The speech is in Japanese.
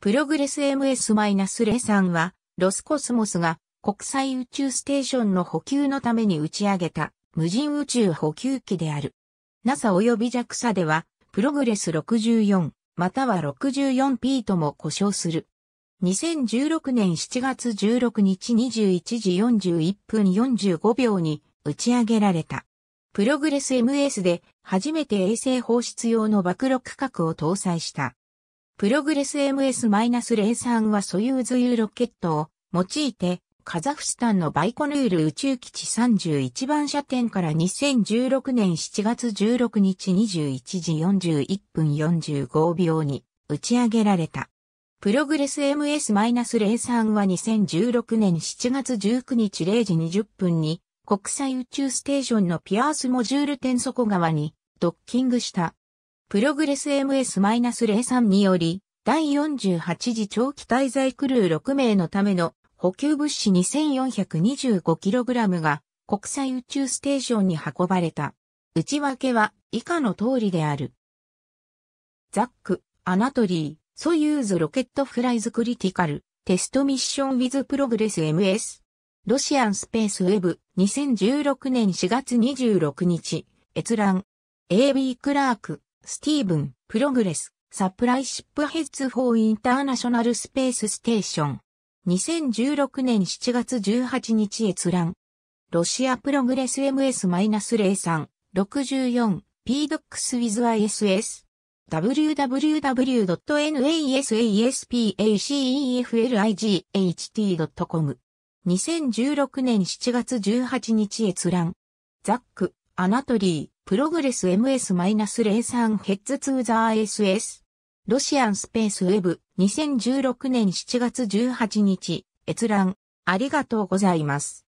プログレス MS-0 さんは、ロスコスモスが国際宇宙ステーションの補給のために打ち上げた無人宇宙補給機である。NASA 及び JAXA では、プログレス64、または 64P とも呼称する。2016年7月16日21時41分45秒に打ち上げられた。プログレス MS で初めて衛星放出用の爆区画を搭載した。プログレス MS-03 はソユーズ U ロケットを用いて、カザフスタンのバイコヌール宇宙基地31番射点から2016年7月16日21時41分45秒に打ち上げられた。プログレス MS-03 は2016年7月19日0時20分に国際宇宙ステーションのピアースモジュール天底側にドッキングした。プログレス MS-03 により、第48次長期滞在クルー6名のための補給物資 2425kg が国際宇宙ステーションに運ばれた。内訳は以下の通りである。ザック、アナトリー、ソユーズロケットフライズクリティカル、テストミッションウィズプログレス MS。ロシアンスペースウェブ2016年4月26日、閲覧。AB クラーク。スティーブン、プログレス、サプライシップヘッズフォーインターナショナルスペースステーション。2016年7月18日閲覧。ロシアプログレス MS-03、64、PDOCS with ISS。www.nasaspaceflight.com 2016年7月18日閲覧。ザック、アナトリー、プログレス MS-03 ヘッズツーザー SS。ロシアンスペースウェブ2016年7月18日閲覧ありがとうございます。